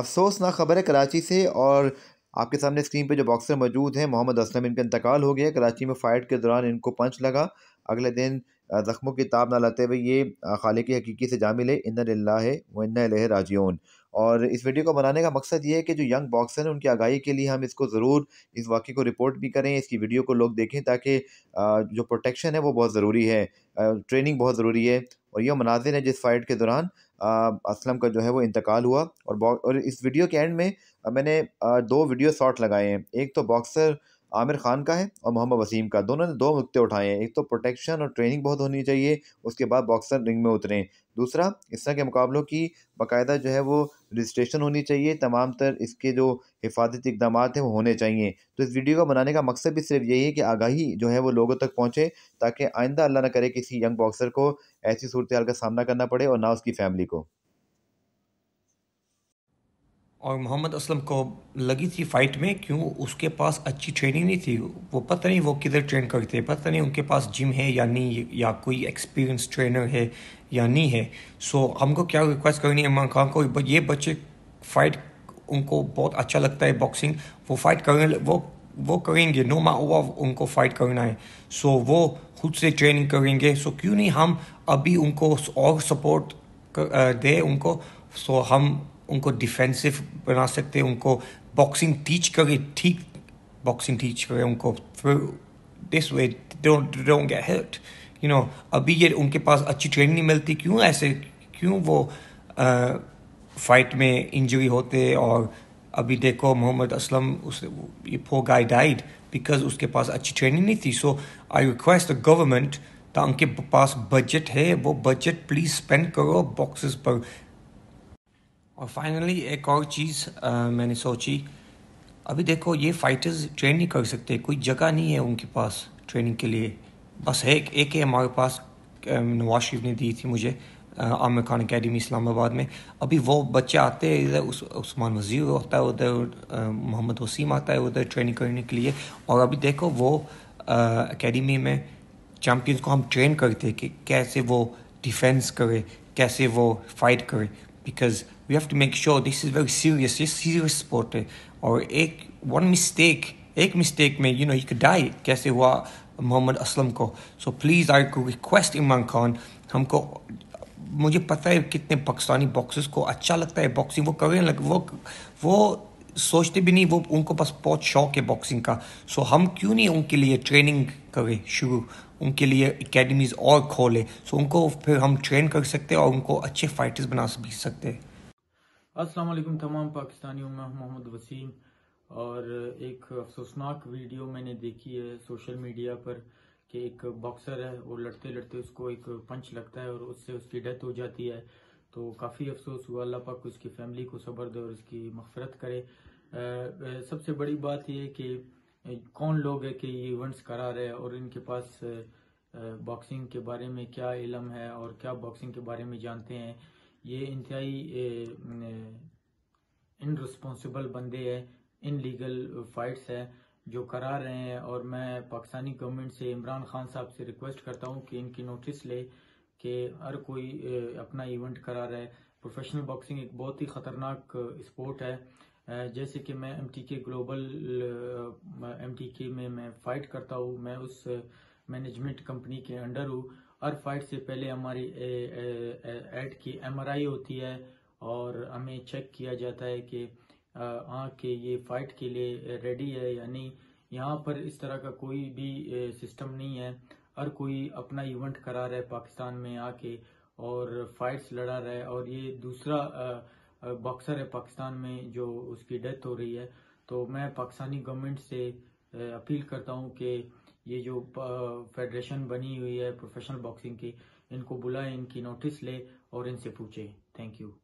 अफसोसनाक खबर है कराची से और आपके सामने स्क्रीन पे जो बॉक्सर मौजूद हैं मोहम्मद असलम इनका इंतकाल हो गया कराची में फ़ाइट के दौरान इनको पंच लगा अगले दिन ज़ख्मों की ताब ना लाते हुए ये खाले की हकीकी से जा मिले इन ला वन और इस वीडियो को बनाने का मकसद ये है कि जो यंग बॉक्सर हैं उनकी आगाही के लिए हम इसको ज़रूर इस वाक़े को रिपोर्ट भी करें इसकी वीडियो को लोग देखें ताकि जो प्रोटेक्शन है वो बहुत ज़रूरी है ट्रेनिंग बहुत ज़रूरी है और यह मनाजिर है जिस फ़ाइट के दौरान असलम का जो है वो इंतकाल हुआ और और इस वीडियो के एंड में मैंने दो वीडियो शॉट लगाए हैं एक तो बॉक्सर आमिर खान का है और मोहम्मद वसीम का दोनों ने दो नुकते उठाए हैं एक तो प्रोटेक्शन और ट्रेनिंग बहुत होनी चाहिए उसके बाद बॉक्सर रिंग में उतरें दूसरा इस तरह के मुकाबलों की बाकायदा जो है वो रजिस्ट्रेशन होनी चाहिए तमाम तर इसके जो हिफाजती इकदाम हैं वो होने चाहिए तो इस वीडियो को बनाने का मकसद भी सिर्फ यही है कि आगाही जो है वो लोगों तक पहुँचे ताकि आइंदा अल्लाह न करे किसी यंग बॉक्सर को ऐसी सूरत हाल का सामना करना पड़े और ना उसकी फैमिली को और मोहम्मद असलम को लगी थी फाइट में क्यों उसके पास अच्छी ट्रेनिंग नहीं थी वो पता नहीं वो किधर ट्रेन करते पता नहीं उनके पास जिम है या नहीं या कोई एक्सपीरियंस ट्रेनर है या नहीं है सो हमको क्या रिक्वेस्ट करनी है इमरान खान को ये बच्चे फाइट उनको बहुत अच्छा लगता है बॉक्सिंग वो फाइट कर वो वो करेंगे नो मा उनको फाइट करना है सो वो खुद से ट्रेनिंग करेंगे सो क्यों नहीं हम अभी उनको और सपोर्ट कर, दे उनको सो हम उनको डिफेंसिव बना सकते हैं उनको बॉक्सिंग टीच करके ठीक बॉक्सिंग टीच करें उनको this way don't get help you know अभी ये उनके पास अच्छी ट्रेनिंग नहीं मिलती क्यों ऐसे क्यों वो फाइट में इंजरी होते और अभी देखो मोहम्मद असलम उस ये फो गाई डाइड बिकॉज उसके पास अच्छी ट्रेनिंग नहीं थी so I request the government तो उनके पास बजट है वो बजट प्लीज़ स्पेंड करो बॉक्सेस पर और फाइनली एक और चीज़ मैंने सोची अभी देखो ये फाइटर्स ट्रेन नहीं कर सकते कोई जगह नहीं है उनके पास ट्रेनिंग के लिए बस है एक ही हमारे पास नवाज शरीफ ने दी थी मुझे आमिर खान अकेडमी इस्लामाबाद में अभी वो बच्चे आते हैं इधर उस उस्मान वजीर होता है उधर मोहम्मद वसीम आता है उधर ट्रेनिंग करने के लिए और अभी देखो वो अकेडमी में चैम्पियंस को हम ट्रेन करते हैं कि कैसे वो डिफेंस करे कैसे वो फाइट करे because we have to make sure this is very serious, this serious sport है और एक one mistake एक mistake में you know you could die कैसे हुआ मोहम्मद असलम को सो प्लीज़ आई को रिक्वेस्ट इमरान खान हमको मुझे पता है कितने पाकिस्तानी बॉक्सर्स को अच्छा लगता है बॉक्सिंग वो करें लग वो वो सोचते भी नहीं वो उनको बस बहुत शौक है बॉक्सिंग का सो हम क्यों नहीं उनके लिए ट्रेनिंग करें शुरू उनके लिए एकेडमीज़ और खोलें सो उनको फिर हम ट्रेन कर सकते हैं और उनको अच्छे फाइटर्स बना भी सकते हैं असलम तमाम पाकिस्तानियों मैं मोहम्मद वसीम और एक अफसोसनाक वीडियो मैंने देखी है सोशल मीडिया पर कि एक बॉक्सर है और लड़ते लड़ते उसको एक पंच लगता है और उससे उसकी डेथ हो जाती है तो काफ़ी अफसोस हुआ अल्लाह पाक उसकी फैमिली को सब्र दे और उसकी मफरत करे आ, सबसे बड़ी बात यह कि कौन लोग है कि ये इवेंट्स करा रहे हैं और इनके पास बॉक्सिंग के बारे में क्या इलम है और क्या बॉक्सिंग के बारे में जानते हैं ये इंतहाई इन रिस्पॉन्सिबल बंदे हैं इन लीगल फाइट्स हैं जो करा रहे हैं और मैं पाकिस्तानी गवर्नमेंट से इमरान खान साहब से रिक्वेस्ट करता हूँ कि इनकी नोटिस ले कि हर कोई अपना इवेंट करा रहा है प्रोफेशनल बॉक्सिंग एक बहुत ही ख़तरनाक स्पोर्ट है जैसे कि मैं M T K global M T K में मैं फ़ाइट करता हूँ मैं उस मैनेजमेंट कंपनी के अंडर हूँ हर फाइट से पहले हमारी एड की एमआरआई होती है और हमें चेक किया जाता है कि आँख हाँ, के ये फाइट के लिए रेडी है या नहीं यहाँ पर इस तरह का कोई भी सिस्टम नहीं है हर कोई अपना इवेंट करा रहा है पाकिस्तान में आके और फाइट्स लड़ा रहा है और ये दूसरा बॉक्सर है पाकिस्तान में जो उसकी डेथ हो रही है तो मैं पाकिस्तानी गवर्नमेंट से अपील करता हूँ कि ये जो फेडरेशन बनी हुई है प्रोफेशनल बॉक्सिंग की इनको बुलाए इनकी नोटिस ले और इनसे पूछे थैंक यू